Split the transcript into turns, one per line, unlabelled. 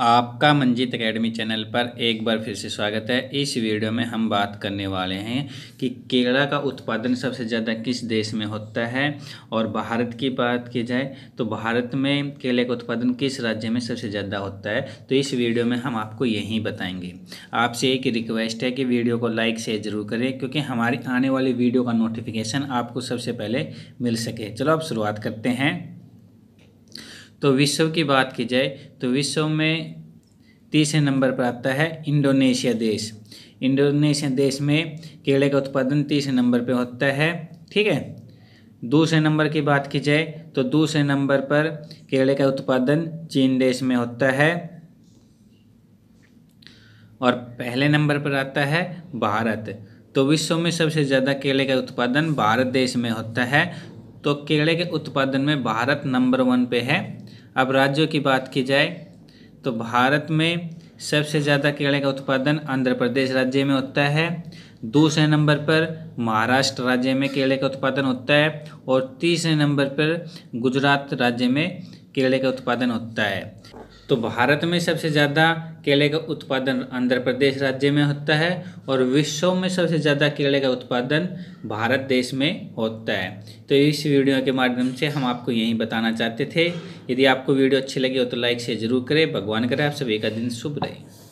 आपका Manjeet academy channel पर एक बार फिर से स्वागत है इस वीडियो में हम बात करने वाले हैं कि केला का उत्पादन सबसे ज़्यादा किस देश में होता है और भारत की बात की जाए तो भारत में केले का उत्पादन किस राज्य में सबसे ज़्यादा होता है तो इस वीडियो में हम आपको यही बताएंगे आपसे एक रिक्वेस्ट है कि वीडियो को लाइक शेयर ज़रूर करें क्योंकि हमारी आने वाली वीडियो का नोटिफिकेशन आपको सबसे पहले मिल सके चलो आप शुरुआत करते हैं तो विश्व की बात की जाए तो विश्व में तीसरे नंबर पर आता है इंडोनेशिया देश इंडोनेशिया देश में केले का उत्पादन तीसरे नंबर पर होता है ठीक है दूसरे नंबर की बात की जाए तो दूसरे नंबर पर केले का उत्पादन चीन देश में होता है और पहले नंबर पर आता है भारत तो विश्व में सबसे ज़्यादा केले का उत्पादन भारत देश में होता है तो केले के उत्पादन में भारत नंबर वन पे है अब राज्यों की बात की जाए तो भारत में सबसे ज़्यादा केले का उत्पादन आंध्र प्रदेश राज्य में होता है दूसरे नंबर पर महाराष्ट्र राज्य में केले का उत्पादन होता है और तीसरे नंबर पर गुजरात राज्य में केले का उत्पादन होता है तो भारत में सबसे ज़्यादा केले का उत्पादन आंध्र प्रदेश राज्य में होता है और विश्व में सबसे ज़्यादा केले का उत्पादन भारत देश में होता है तो इस वीडियो के माध्यम से हम आपको यही बताना चाहते थे यदि आपको वीडियो अच्छी लगी हो तो लाइक से ज़रूर करें भगवान करें आप सभी का दिन शुभ रहे